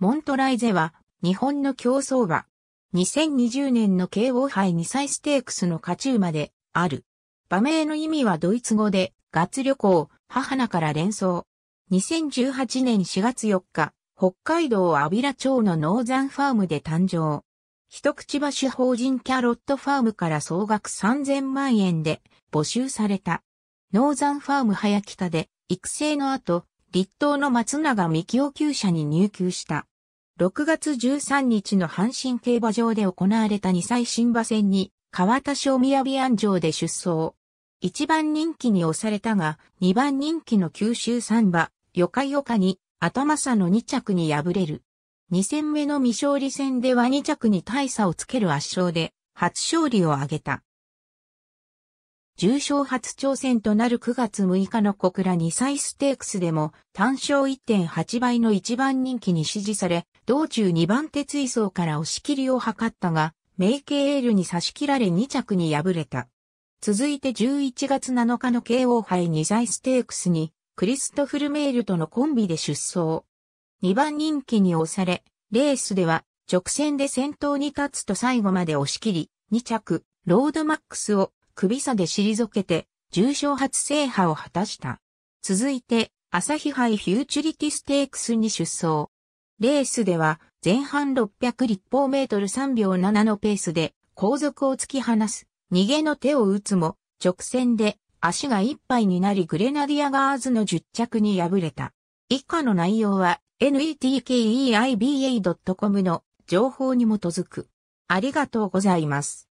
モントライゼは、日本の競争馬。2020年の KO 杯2歳ステークスの勝ち馬で、ある。馬名の意味はドイツ語で、ガッツ旅行、母名から連想。2018年4月4日、北海道阿比良町のノーザンファームで誕生。一口橋法人キャロットファームから総額3000万円で募集された。ノーザンファーム早北で育成の後、立東の松永幹夫厩舎に入厩した。6月13日の阪神競馬場で行われた2歳新馬戦に、川田賞宮尾安城で出走。1番人気に押されたが、2番人気の九州三馬、よかよかに、頭差の2着に敗れる。2戦目の未勝利戦では2着に大差をつける圧勝で、初勝利を挙げた。重賞初挑戦となる9月6日の小倉2歳ステークスでも単勝1.8倍の1番人気に支持され、道中2番手追走から押し切りを図ったが、メイケールに差し切られ2着に敗れた。続いて11月7日の KO 杯2歳ステークスに、クリストフルメールとのコンビで出走。2番人気に押され、レースでは直線で先頭に立つと最後まで押し切り、2着、ロードマックスを首差で退けて、重賞初制覇を果たした。続いて、朝日杯フューチュリティステークスに出走。レースでは前半600立方メートル3秒7のペースで後続を突き放す逃げの手を打つも直線で足が一杯になりグレナディアガーズの10着に敗れた。以下の内容は netkeiba.com の情報に基づく。ありがとうございます。